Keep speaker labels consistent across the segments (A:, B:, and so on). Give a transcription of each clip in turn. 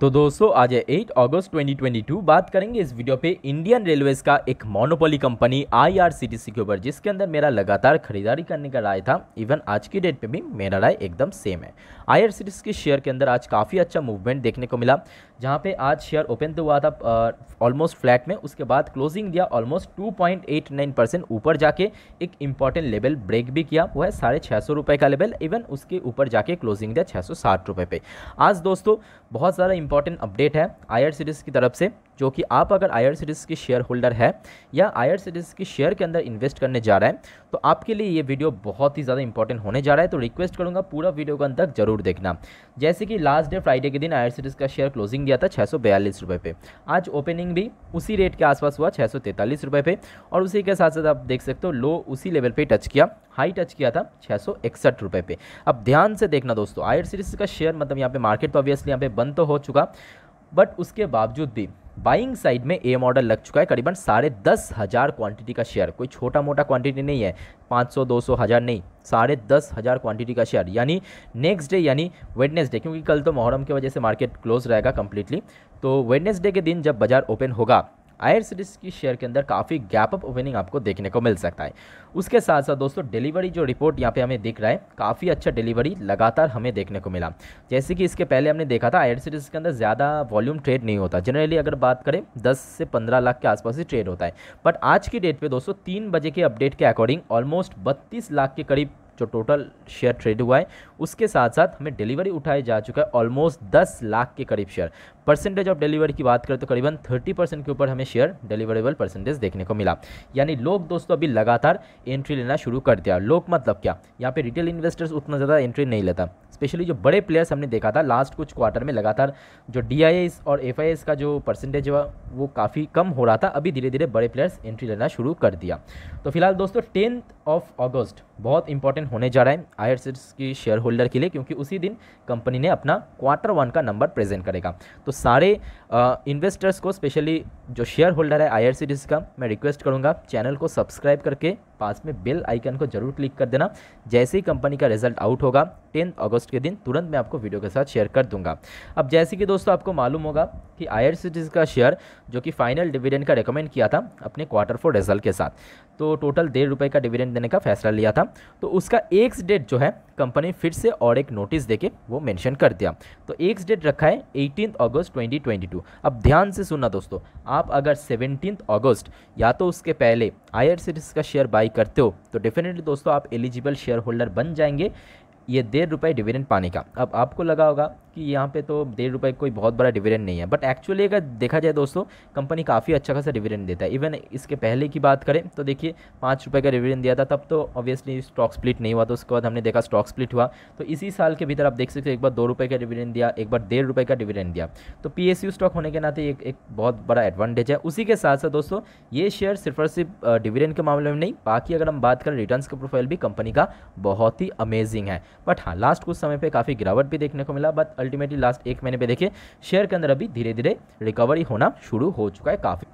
A: तो दोस्तों आज है 8 अगस्त 2022 बात करेंगे इस वीडियो पे इंडियन रेलवेज का एक मोनोपोली कंपनी आईआरसीटीसी के ऊपर जिसके अंदर मेरा लगातार खरीदारी करने का राय था इवन आज की डेट पे भी मेरा राय एकदम सेम है आईआरसीटीसी के शेयर के अंदर आज काफ़ी अच्छा मूवमेंट देखने को मिला जहाँ पे आज शेयर ओपन तो हुआ था ऑलमोस्ट फ्लैट में उसके बाद क्लोजिंग दिया ऑलमोस्ट टू ऊपर जाके एक इंपॉर्टेंट लेवल ब्रेक भी किया वो है साढ़े छः का लेवल इवन उसके ऊपर जाके क्लोजिंग दिया छः सौ पे आज दोस्तों बहुत सारा इंपॉर्टेंट अपडेट है आयर सीरीज़ की तरफ से जो कि आप अगर आयर सीरीज़ के शेयर होल्डर है या आयर सीरीज़ के शेयर के अंदर इन्वेस्ट करने जा रहा है तो आपके लिए ये वीडियो बहुत ही ज़्यादा इंपॉर्टेंट होने जा रहा है तो रिक्वेस्ट करूँगा पूरा वीडियो का अंदर तक जरूर देखना जैसे कि लास्ट डे फ्राइडे के दिन आयर सीरीज़ का शेयर क्लोजिंग दिया था छः सौ बयालीस रुपये पे आज ओपनिंग भी उसी रेट के आसपास हुआ छः सौ तैंतालीस रुपये पे और उसी के साथ साथ आप देख सकते हो लो उसी लेवल पर टच किया हाई टच किया था छः सौ इकसठ रुपये पे अब ध्यान से देखना दोस्तों आयर सीरीज का शेयर मतलब यहाँ पे मार्केट तो ऑब्वियसली यहाँ पे बंद तो हो चुका बट उसके बावजूद भी बाइंग साइड में ए मॉडल लग चुका है करीबन साढ़े दस हज़ार क्वान्टिटी का शेयर कोई छोटा मोटा क्वांटिटी नहीं है पाँच सौ दो सौ हज़ार नहीं साढ़े दस हज़ार क्वान्टिटी का शेयर यानी नेक्स्ट डे यानी वेडनेसडे क्योंकि कल तो मोहरम की वजह से मार्केट क्लोज रहेगा कम्प्लीटली तो वेडनेसडे के दिन जब बाजार ओपन होगा आयर सीरीज़ की शेयर के अंदर काफ़ी गैप अप ओपनिंग आपको देखने को मिल सकता है उसके साथ साथ दोस्तों डिलीवरी जो रिपोर्ट यहाँ पे हमें दिख रहा है काफ़ी अच्छा डिलीवरी लगातार हमें देखने को मिला जैसे कि इसके पहले हमने देखा था आयर सीरीज़ के अंदर ज़्यादा वॉल्यूम ट्रेड नहीं होता जनरली अगर बात करें दस से पंद्रह लाख के आसपास ही ट्रेड होता है बट आज की डेट पर दोस्तों तीन बजे के अपडेट के अकॉर्डिंग ऑलमोस्ट बत्तीस लाख के करीब जो टोटल शेयर ट्रेड हुआ है उसके साथ साथ हमें डिलीवरी उठाया जा चुका है ऑलमोस्ट दस लाख के करीब शेयर परसेंटेज ऑफ डिलीवरी की बात करें तो करीबन थर्टी परसेंट के ऊपर हमें शेयर डिलीवरेबल परसेंटेज देखने को मिला यानी लोग दोस्तों अभी लगातार एंट्री लेना शुरू कर दिया लोग मतलब क्या यहाँ पे रिटेल इन्वेस्टर्स उतना ज़्यादा एंट्री नहीं लेता स्पेशली जो बड़े प्लेयर्स हमने देखा था लास्ट कुछ क्वार्टर में लगातार जो डी और एफ का जो परसेंटेज हुआ वो काफ़ी कम हो रहा था अभी धीरे धीरे बड़े प्लेयर्स एंट्री लेना शुरू कर दिया तो फिलहाल दोस्तों टेंथ ऑफ अगस्त बहुत इंपॉर्टेंट होने जा रहा है आई की शेयर होल्डर के लिए क्योंकि उसी दिन कंपनी ने अपना क्वार्टर वन का नंबर प्रेजेंट करेगा तो सारे इन्वेस्टर्स को स्पेशली जो शेयर होल्डर है आई का मैं रिक्वेस्ट करूंगा चैनल को सब्सक्राइब करके पास में बेल आइकन को जरूर क्लिक कर देना जैसे ही कंपनी का रिजल्ट आउट होगा टेंथ अगस्त के दिन तुरंत मैं आपको वीडियो के साथ शेयर कर दूंगा अब जैसे कि दोस्तों आपको मालूम होगा कि आई का शेयर जो कि फाइनल डिविडेंड का रिकमेंड किया था अपने क्वार्टर फोर रिजल्ट के साथ तो टोटल डेढ़ रुपये का डिविडेंड देने का फैसला लिया था तो उसका एक्स डेट जो है कंपनी फिर से और एक नोटिस देके वो मेंशन कर दिया तो एक्स डेट रखा है एटीन अगस्त 2022 अब ध्यान से सुनना दोस्तों आप अगर सेवनटीन अगस्त या तो उसके पहले आई का शेयर बाई करते हो तो डेफिनेटली दोस्तों आप एलिजिबल शेयर होल्डर बन जाएंगे ये डेढ़ रुपये डिविडेंड पाने का अब आपको लगा होगा कि यहाँ पे तो डेढ़ रुपये कोई बहुत बड़ा डिविडेंड नहीं है बट एक्चुअली अगर देखा जाए दोस्तों कंपनी काफ़ी अच्छा खासा डिविडेंड देता है इवन इसके पहले की बात करें तो देखिए पाँच रुपये का डिविडेंड दिया था तब तो ऑब्वियसली स्टॉक स्प्लिट नहीं हुआ तो उसके बाद हमने देखा स्टॉक स्प्लिट हुआ तो इसी साल के भीतर आप देख सकते हो एक बार दो रुपये का डिविडेंड दिया एक बार डेढ़ रुपये का डिविडेंड दिया तो पी स्टॉक होने के नाते एक, एक बहुत बड़ा एडवांटेज है उसी के साथ साथ दोस्तों ये शेयर सिर्फ और सिर्फ डिविडेंड के मामले में नहीं बाकी अगर हम बात करें रिटर्न का प्रोफाइल भी कंपनी का बहुत ही अमेजिंग है बट हाँ लास्ट कुछ समय पर काफ़ी गिरावट भी देखने को मिला बट अल्टीमेटली लास्ट एक महीने पे देखिए शेयर के अंदर अभी धीरे धीरे रिकवरी होना शुरू हो चुका है काफ़ी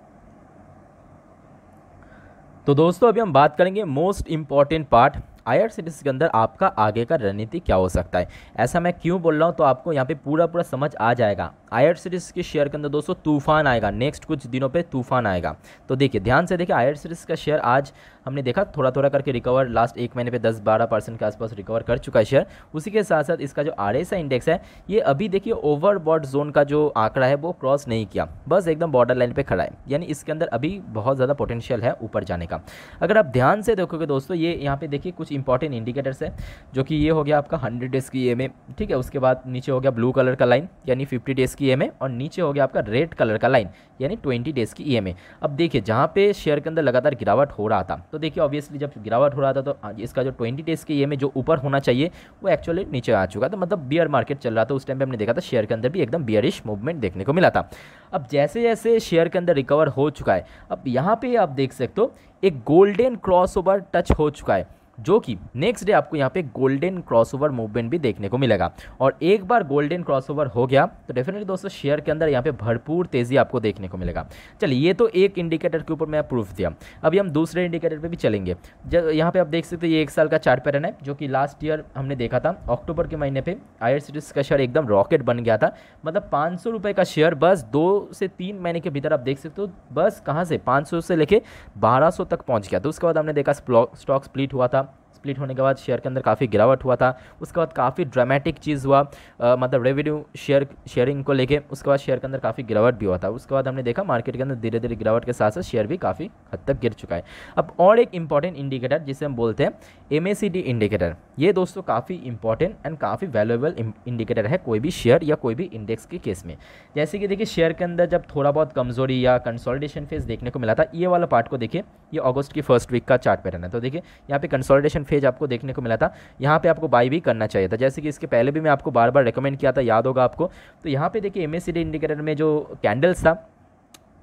A: तो दोस्तों अभी हम बात करेंगे मोस्ट इंपॉर्टेंट पार्ट आई के अंदर आपका आगे का रणनीति क्या हो सकता है ऐसा मैं क्यों बोल रहा हूँ तो आपको यहाँ पे पूरा पूरा समझ आ जाएगा आई सीरीज़ के शेयर के अंदर दोस्तों तूफान आएगा नेक्स्ट कुछ दिनों पर तूफान आएगा तो देखिए ध्यान से देखिए आई सीरीज़ का शेयर आज हमने देखा थोड़ा थोड़ा करके रिकवर लास्ट एक महीने पे दस बारह परसेंट के आसपास रिकवर कर चुका है शेयर उसी के साथ साथ इसका जो आर इंडेक्स है ये अभी देखिए ओवरबॉट जोन का जो आंकड़ा है वो क्रॉस नहीं किया बस एकदम बॉर्डर लाइन पर खड़ा है यानी इसके अंदर अभी बहुत ज़्यादा पोटेंशियल है ऊपर जाने का अगर आप ध्यान से देखोगे दोस्तों ये यहाँ पे देखिए कुछ इंपॉर्टेंट इंडिकेटर्स है जो कि ये हो गया आपका हंड्रेड डेज़ की ई ठीक है उसके बाद नीचे हो गया ब्लू कलर का लाइन यानी फिफ्टी डेज़ की ई और नीचे हो गया आपका रेड कलर का लाइन यानी ट्वेंटी डेज़ की ई अब देखिए जहाँ पे शेयर के अंदर लगातार गिरावट हो रहा था तो देखिए ऑब्वियसली जब गिरावट हो रहा था तो इसका जो ट्वेंटी डेज़ की ई जो ऊपर होना चाहिए वो एक्चुअली नीचे आ चुका था मतलब बियर मार्केट चल रहा था उस टाइम पर हमने देखा था शेयर के अंदर भी एकदम बियरिश मूवमेंट देखने को मिला था अब जैसे जैसे शेयर के अंदर रिकवर हो चुका है अब यहाँ पे आप देख सकते हो एक गोल्डन क्रॉसओवर टच हो चुका है जो कि नेक्स्ट डे आपको यहाँ पे गोल्डन क्रॉसओवर मूवमेंट भी देखने को मिलेगा और एक बार गोल्डन क्रॉसओवर हो गया तो डेफिनेटली दोस्तों शेयर के अंदर यहाँ पे भरपूर तेज़ी आपको देखने को मिलेगा चलिए ये तो एक इंडिकेटर के ऊपर मैं प्रूफ दिया अभी हम दूसरे इंडिकेटर पर भी चलेंगे जब यहाँ पर आप देख सकते हो ये एक साल का चार्ट पैटर्न है जो कि लास्ट ईयर हमने देखा था अक्टूबर के महीने पर आई का शेयर एकदम रॉकेट बन गया था मतलब पाँच का शेयर बस दो से तीन महीने के भीतर आप देख सकते हो बस कहाँ से पाँच से लेके बारह तक पहुँच गया था तो उसके बाद हमने देखा स्टॉक स्प्लिट हुआ था स्प्लिट होने के बाद शेयर के अंदर काफ़ी गिरावट हुआ था उसके बाद काफ़ी ड्रामेटिक चीज़ हुआ मतलब रेवेन्यू शेयर शेयरिंग को लेके उसके बाद शेयर के अंदर काफ़ी गिरावट भी हुआ था उसके बाद हमने देखा मार्केट के अंदर धीरे धीरे गिरावट के साथ साथ शेयर भी काफ़ी हद तक गिर चुका है अब और एक इंपॉर्टेंट इंडिकेटर जिसे हम बोलते हैं एम इंडिकेटर ये दोस्तों काफ़ी इंपॉर्टेंट एंड काफ़ी वैल्यूएबल इंडिकेटर है कोई भी शेयर या कोई भी इंडेक्स के केस में जैसे कि देखिए शेयर के अंदर जब थोड़ा बहुत कमजोरी या कंसोलिडेशन फेज देखने को मिला था ये वाला पार्ट को देखिए ये अगस्त की फर्स्ट वीक का चार्ट पैटर्न है तो देखिए यहाँ पे कंसोलिडेशन फेज फेज आपको देखने को मिला था यहाँ पे आपको बाई भी करना चाहिए था जैसे कि इसके पहले भी मैं आपको बार बार रिकमेंड किया था याद होगा आपको तो यहाँ पे देखिए एम इंडिकेटर में जो कैंडल्स था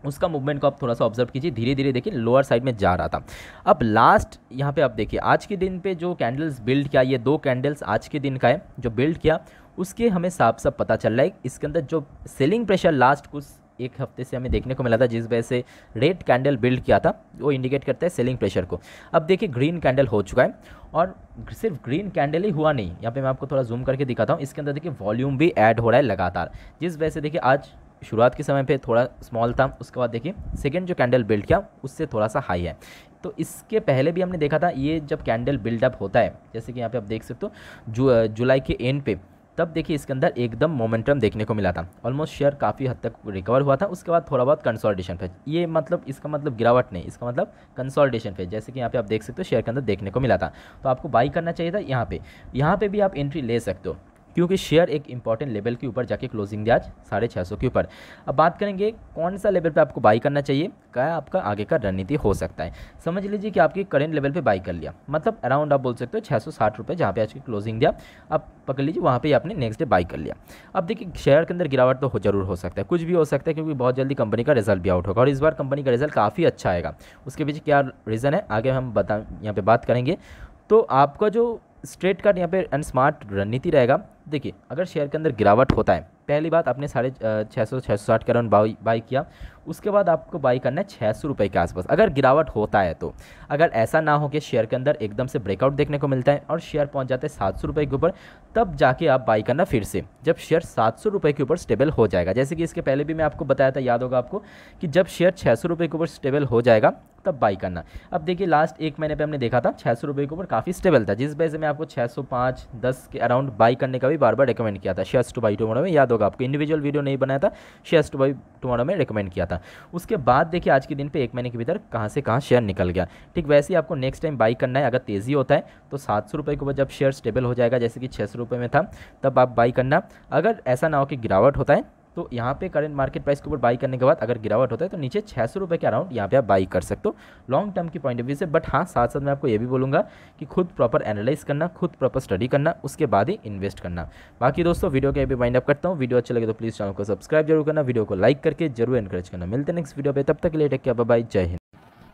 A: उसका मूवमेंट को आप थोड़ा सा ऑब्जर्व कीजिए धीरे धीरे देखिए लोअर साइड में जा रहा था अब लास्ट यहाँ पे आप देखिए आज के दिन पे जो कैंडल्स बिल्ड किया ये दो कैंडल्स आज के दिन का है जो बिल्ड किया उसके हमें साफ साफ पता चल रहा है इसके अंदर जो सेलिंग प्रेशर लास्ट कुछ एक हफ्ते से हमें देखने को मिला था जिस वजह से रेड कैंडल बिल्ड किया था वो इंडिकेट करता है सेलिंग प्रेशर को अब देखिए ग्रीन कैंडल हो चुका है और सिर्फ ग्रीन कैंडल ही हुआ नहीं यहाँ पे मैं आपको थोड़ा जूम करके दिखाता हूँ इसके अंदर देखिए वॉल्यूम भी ऐड हो रहा है लगातार जिस वजह से देखिए आज शुरुआत के समय पर थोड़ा स्मॉल था उसके बाद देखिए सेकेंड जो कैंडल बिल्ड किया उससे थोड़ा सा हाई है तो इसके पहले भी हमने देखा था ये जब कैंडल बिल्डअप होता है जैसे कि यहाँ पे आप देख सकते हो जु, जुलाई के एंड पे तब देखिए इसके अंदर एकदम मोमेंटम देखने को मिला था ऑलमोस्ट शेयर काफ़ी हद तक रिकवर हुआ था उसके बाद थोड़ा बहुत कंसोलिडेशन फेज ये मतलब इसका मतलब गिरावट नहीं इसका मतलब कंसोलिडेशन फेज जैसे कि यहाँ पे आप देख सकते हो शेयर के अंदर देखने को मिला था तो आपको बाई करना चाहिए था यहाँ पे यहाँ पे भी आप एंट्री ले सकते हो क्योंकि शेयर एक इंपॉर्टेंट लेवल के ऊपर जाके क्लोजिंग दिया आज साढ़े छः सौ के ऊपर अब बात करेंगे कौन सा लेवल पे आपको बाई करना चाहिए क्या आपका आगे का रणनीति हो सकता है समझ लीजिए कि आपके करेंट लेवल पे बाई कर लिया मतलब अराउंड आप बोल सकते हो छः सौ साठ रुपये जहाँ पर आज की क्लोजिंग दिया अब पकड़ लीजिए वहाँ पर आपने नेक्स्ट डे बाई कर लिया अब देखिए शेयर के अंदर गिरावट तो ज़रूर हो सकता है कुछ भी हो सकता है क्योंकि बहुत जल्दी कंपनी का रिजल्ट भी आउट होगा और इस बार कंपनी का रिजल्ट काफ़ी अच्छा आएगा उसके पीछे क्या रीज़न है आगे हम बता यहाँ पर बात करेंगे तो आपका जो स्ट्रेट कट यहाँ पे एंड स्मार्ट रणनीति रहेगा देखिए अगर शेयर के अंदर गिरावट होता है पहली बात आपने साढ़े छः सौ छः सौ साठ के अराउंड बाई बाई किया उसके बाद आपको बाई करना है छः सौ रुपये के आसपास अगर गिरावट होता है तो अगर ऐसा ना हो कि शेयर के अंदर एकदम से ब्रेकआउट देखने को मिलता है और शेयर पहुंच जाते हैं सात सौ रुपये के ऊपर तब जाके आप बाई करना फिर से जब शेयर सात सौ रुपये के ऊपर स्टेबल हो जाएगा जैसे कि इसके पहले भी मैं आपको बताया था याद होगा आपको कि जब शेयर छः सौ रुपये के ऊपर स्टेबल हो जाएगा तब बाई करना अब देखिए लास्ट एक महीने पे हमने देखा था छः सौ रुपये के ऊपर काफ़ी स्टेबल था जिस वजह से मैं आपको छः सौ पाँच दस के अराउंड बाई करने का भी बार बार रिकमेंड किया था शेयर्स टू बाई टुमारो में याद होगा आपको इंडिविजुअल वीडियो नहीं बनाया था शेयर्स टू बाई टुमारो में रिकमेंड किया था उसके बाद देखिए आज के दिन पर एक महीने के भीतर कहाँ से कहाँ शेयर निकल गया ठीक वैसे ही आपको नेक्स्ट टाइम बाई करना है अगर तेज़ी होता है तो सात सौ रुपये के ऊपर जब शेयर स्टेबल हो जाएगा जैसे कि छः सौ रुपये में था तब आप बाई करना अगर ऐसा ना हो कि गिरावट होता है तो यहाँ पे करंट मार्केट प्राइस के ऊपर बाई करने के बाद अगर गिरावट होता है तो नीचे छः सौ रुपये के अराउंड यहाँ पे आप बाई कर सकते हो लॉन्ग टर्म की पॉइंट ऑफ व्यू से बट हाँ साथ साथ मैं आपको ये भी बोलूँगा कि खुद प्रॉपर एनालाइज करना खुद प्रॉपर स्टडी करना उसके बाद ही इन्वेस्ट करना बाकी दोस्तों वीडियो का भी माइंड अप करता हूँ वीडियो अच्छा लगे तो प्लीज़ चैनल को सब्सक्राइब जरूर करना वीडियो को लाइक करके जरूर इनकरेज करना मिलते नेक्स्ट वीडियो पर तब तक के लिए बाय जय हिंद